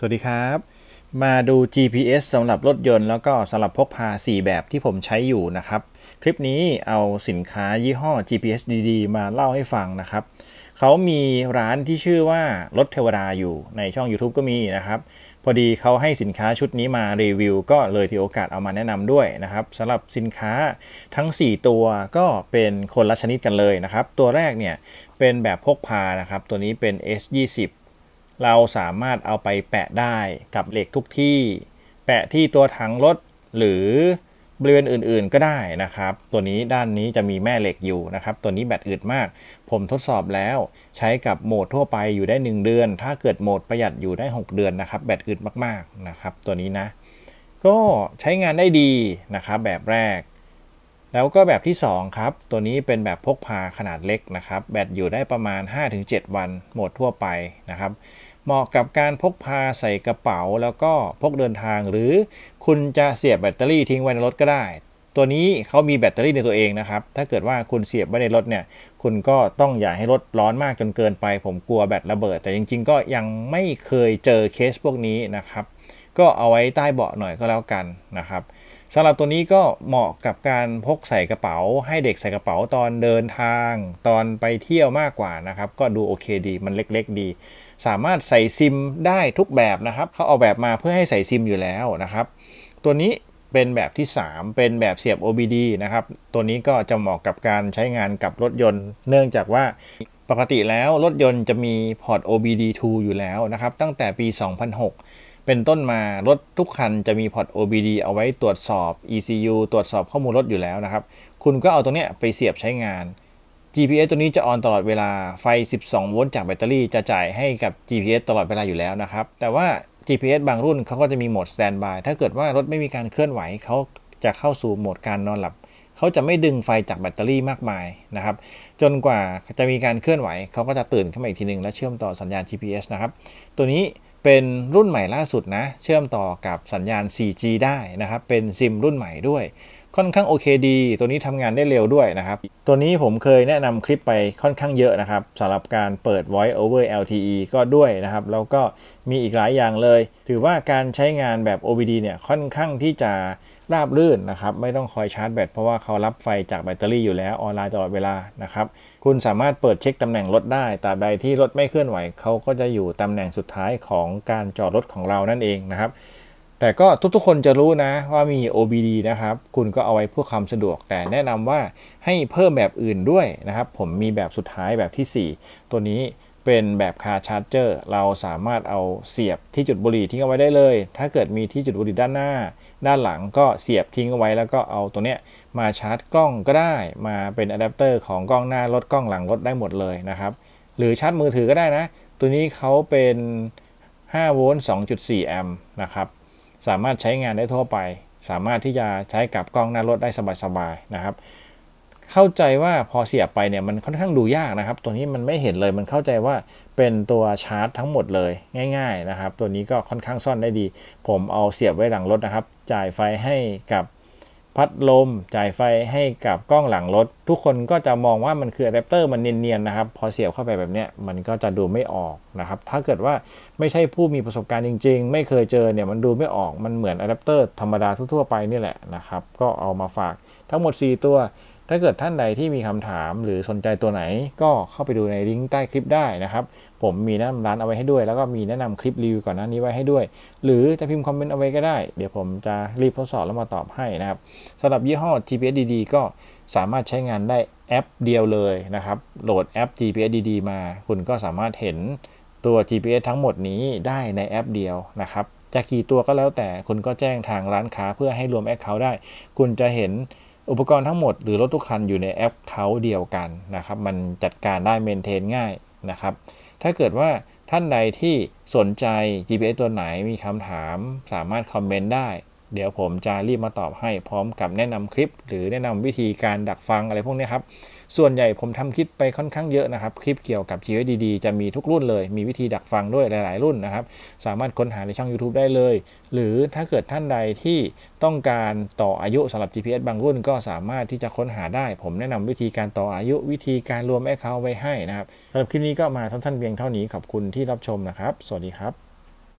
สวัสดีครับ มาดู GPS สำหรับ รถยนต์แล้วก็สำหรับพกพา 4 แบบที่ผมใช้อยู่นะครับ คลิปนี้เอาสินค้ายี่ห้อ GPS ดีๆมาเล่าให้ฟังนะครับ เขามีร้านที่ชื่อว่ารถเทวดาอยู่ในช่อง YouTube ก็มีนะครับ พอดีเขาให้สินค้าชุดนี้มารีวิว ก็เลยที่โอกาสเอามาแนะนำด้วยนะครับสำหรับสินค้าทั้ง 4 ตัวก็เป็นคนละชนิดกันเลยนะครับตัวแรกเนี่ยเป็นแบบพกพานะครับตัวนี้เป็น S20 เราสามารถเอาไปแปะได้กับเหล็กทุกที่ แปะที่ตัวถังรถหรือบริเวณอื่นๆก็ได้นะครับ ตัวนี้ด้านนี้จะมีแม่เหล็กอยู่นะครับ ตัวนี้แบตอึดมาก ผมทดสอบแล้วใช้กับโหมดทั่วไปอยู่ได้1เดือน ถ้าเกิดโหมดประหยัดอยู่ได้6เดือนนะครับ แบตอึดมากๆนะครับ ตัวนี้นะ ก็ใช้งานได้ดีนะครับแบบแรก แล้วก็แบบที่2ครับ ตัวนี้เป็นแบบพกพาขนาดเล็กนะครับ แบตอยู่ได้ประมาณ5-7 วันโหมดทั่วไปนะครับเหมาะกับการพกพาใส่กระเป๋าแล้วก็พกเดินทางหรือคุณจะเสียบแบตเตอรี่ทิ้งไว้ในรถก็ได้ ตัวนี้เขามีแบตเตอรี่ในตัวเองนะครับ ถ้าเกิดว่าคุณเสียบไว้ในรถเนี่ยคุณก็ต้องอย่าให้รถร้อนมากจนเกินไป ผมกลัวแบตระเบิด แต่จริงๆก็ยังไม่เคยเจอเคสพวกนี้นะครับ ก็เอาไว้ใต้เบาะหน่อยก็แล้วกันนะครับสำหรับตัวนี้ก็เหมาะกับการพกใส่กระเป๋า ให้เด็กใส่กระเป๋าตอนเดินทาง ตอนไปเที่ยวมากกว่านะครับก็ดูโอเคดีมันเล็กๆดีสามารถใส่ซิมได้ทุกแบบนะครับเขาเอกแบบมาเพื่อให้ใส่ซิมอยู่แล้วนะครับ ตัวนี้เป็นแบบที่ 3 เป็นแบบเสียบ OBD นะครับ ตัวนี้ก็จะเหมาะกับการใช้งานกับรถยนต์ เนื่องจากว่า ปกติแล้วรถยนต์จะมีพอร์ต OBD2 อยู่แล้วนะครับ ตั้งแต่ปี 2006 เป็นต้นมารถทุกคันจะมีพอร์ต OBD เอาไว้ตรวจสอบ ECU ตรวจสอบข้อมูลรถอยู่แล้วนะครับ คุณก็เอาตรงเนี้ยไปเสียบใช้งาน GPS ตัวนี้จะออนตลอดเวลา ไฟ 12 โวลต์จากแบตเตอรี่จะจ่ายให้กับ GPS ตลอดเวลาอยู่แล้วนะครับ แต่ว่า GPS บางรุ่นเขาก็จะมีโหมดสแตนบาย ถ้าเกิดว่ารถไม่มีการเคลื่อนไหวเขาจะเข้าสู่โหมดการนอนหลับ เขาจะไม่ดึงไฟจากแบตเตอรี่มากมายนะครับ จนกว่าจะมีการเคลื่อนไหว เขาก็จะตื่นขึ้นมาอีกทีหนึ่งและเชื่อมต่อสัญญาณ GPS นะครับ ตัวนี้เป็นรุ่นใหม่ล่าสุดนะ เชื่อมต่อกับสัญญาณ 4G ได้นะครับ เป็นซิมรุ่นใหม่ด้วยค่อนข้างโอเคดี ตัวนี้ทำงานได้เร็วด้วยนะครับ ตัวนี้ผมเคยแนะนำคลิปไปค่อนข้างเยอะนะครับสำหรับการเปิด voice over LTE ก็ด้วยนะครับ แล้วก็มีอีกหลายอย่างเลย ถือว่าการใช้งานแบบ OBD เนี่ยค่อนข้างที่จะราบรื่นนะครับไม่ต้องคอยชาร์จแบตเพราะว่าเขารับไฟจากแบตเตอรี่อยู่แล้วออนไลน์ตลอดเวลานะครับคุณสามารถเปิดเช็คตำแหน่งรถได้ตราบใดที่รถไม่เคลื่อนไหวเขาก็จะอยู่ตำแหน่งสุดท้ายของการจอดรถของเรานั่นเองนะครับแต่ก็ทุกๆคนจะรู้นะว่ามี OBD นะครับ คุณก็เอาไว้เพื่อความสะดวก แต่แนะนำว่าให้เพิ่มแบบอื่นด้วยนะครับ ผมมีแบบสุดท้ายแบบที่ 4 ตัวนี้เป็นแบบคาชาร์จเจอร์เราสามารถเอาเสียบที่จุดบุหรี่ทิ้งเอาไว้ได้เลย ถ้าเกิดมีที่จุดบุหรี่ด้านหน้า ด้านหลังก็เสียบทิ้งเอาไว้แล้วก็เอาตัวเนี้ยมาชาร์จกล้องก็ได้ มาเป็นอะแดปเตอร์ของกล้องหน้ารถกล้องหลังรถได้หมดเลยนะครับ หรือชาร์จมือถือก็ได้นะ ตัวนี้เขาเป็น5โวลต์2.4แอมป์นะครับสามารถใช้งานได้ทั่วไป สามารถที่จะใช้กับกล้องหน้ารถได้สบายๆนะครับ เข้าใจว่าพอเสียบไปเนี่ยมันค่อนข้างดูยากนะครับ ตัวนี้มันไม่เห็นเลยมันเข้าใจว่าเป็นตัวชาร์จทั้งหมดเลยง่าย ๆนะครับ ตัวนี้ก็ค่อนข้างซ่อนได้ดี ผมเอาเสียบไว้หลังรถนะครับ จ่ายไฟให้กับพัดลม จ่ายไฟให้กับกล้องหลังรถ ทุกคนก็จะมองว่ามันคืออะแดปเตอร์มันเนียนๆ นะครับ พอเสียบเข้าไปแบบนี้มันก็จะดูไม่ออกนะครับ ถ้าเกิดว่าไม่ใช่ผู้มีประสบการณ์จริงๆ ไม่เคยเจอเนี่ยมันดูไม่ออกมันเหมือนอะแดปเตอร์ธรรมดาทั่วๆไปนี่แหละนะครับ ก็เอามาฝากทั้งหมด 4 ตัวถ้าเกิดท่านใดที่มีคำถามหรือสนใจตัวไหน ก็เข้าไปดูในลิงก์ใต้คลิปได้นะครับ ผมมีแนะนำร้านเอาไว้ให้ด้วย แล้วก็มีแนะนำคลิปรีวิวก่อนหน้านี้ไว้ให้ด้วย หรือจะพิมพ์คอมเมนต์เอาไว้ก็ได้เดี๋ยวผมจะรีบทดสอบแล้วมาตอบให้นะครับสำหรับยี่ห้อ GPS ดีๆก็สามารถใช้งานได้แอปเดียวเลยนะครับ โหลดแอป GPS ดีๆมา คุณก็สามารถเห็นตัว GPS ทั้งหมดนี้ได้ในแอปเดียวนะครับจะกี่ตัวก็แล้วแต่คุณก็แจ้งทางร้านค้าเพื่อให้รวมแอคเคาท์ได้ คุณจะเห็นอุปกรณ์ทั้งหมดหรือรถทุกคันอยู่ในแอปเขาเดียวกันนะครับมันจัดการได้เมนเทนง่ายนะครับ ถ้าเกิดว่าท่านใดที่สนใจ GPS ตัวไหนมีคำถามสามารถคอมเมนต์ได้เดี๋ยวผมจะรีบมาตอบให้พร้อมกับแนะนำคลิปหรือแนะนำวิธีการดักฟังอะไรพวกนี้ครับ ส่วนใหญ่ผมทำคลิปไปค่อนข้างเยอะนะครับ คลิปเกี่ยวกับชีวิตดีๆ จะมีทุกรุ่นเลย มีวิธีดักฟังด้วยหลาย ๆ รุ่นนะครับ สามารถค้นหาในช่อง YouTube ได้เลย หรือถ้าเกิดท่านใดที่ต้องการต่ออายุสำหรับ GPS บางรุ่น ก็สามารถที่จะค้นหาได้ ผมแนะนำวิธีการต่ออายุวิธีการรวมแอคเคาท์ไว้ให้นะครับสำหรับคลิปนี้ก็มาสั้นๆเพียงเท่านี้ขอบคุณที่รับชมนะครับ สวัสดีครับ